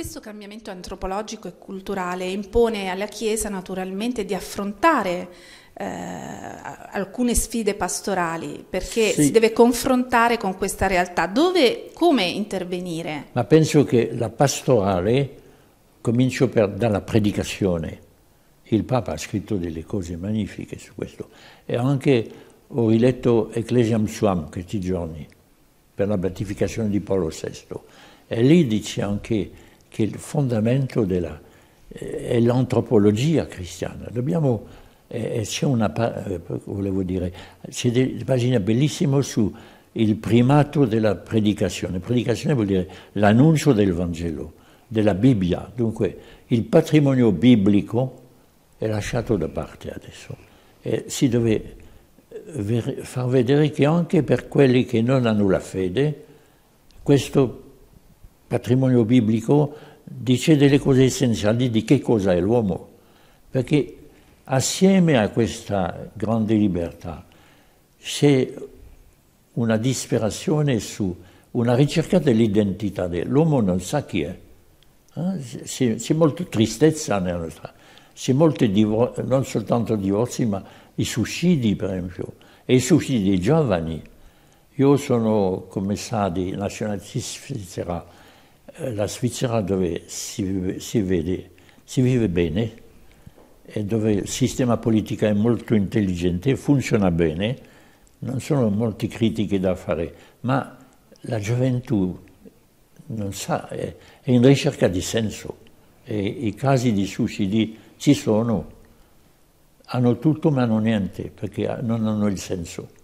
Questo cambiamento antropologico e culturale impone alla Chiesa naturalmente di affrontare eh, alcune sfide pastorali perché sì. si deve confrontare con questa realtà. Dove, come intervenire? Ma penso che la pastorale comincio per, dalla predicazione. Il Papa ha scritto delle cose magnifiche su questo e anche ho riletto Ecclesiam Suam questi giorni per la beatificazione di Paolo VI e lì dice anche che il fondamento della, eh, è l'antropologia cristiana. Dobbiamo, eh, eh, c'è una, volevo dire, c'è una pagina bellissima su il primato della predicazione. Predicazione vuol dire l'annuncio del Vangelo, della Bibbia. Dunque il patrimonio biblico è lasciato da parte adesso e si deve far vedere che anche per quelli che non hanno la fede questo patrimonio biblico dice delle cose essenziali di che cosa è l'uomo, perché assieme a questa grande libertà c'è una disperazione su una ricerca dell'identità, dell'uomo, non sa chi è, c'è eh? molta tristezza nella nostra, c'è molti non soltanto divorzi ma i suicidi per esempio, e i suicidi giovani. Io sono, come sa, di nazionalità svizzera, eh, la Svizzera dove si vive, si, vede, si vive bene e dove il sistema politico è molto intelligente, funziona bene, non sono molte critiche da fare, ma la gioventù non sa, è, è in ricerca di senso e i casi di suicidi ci sono, hanno tutto ma non niente perché non hanno il senso.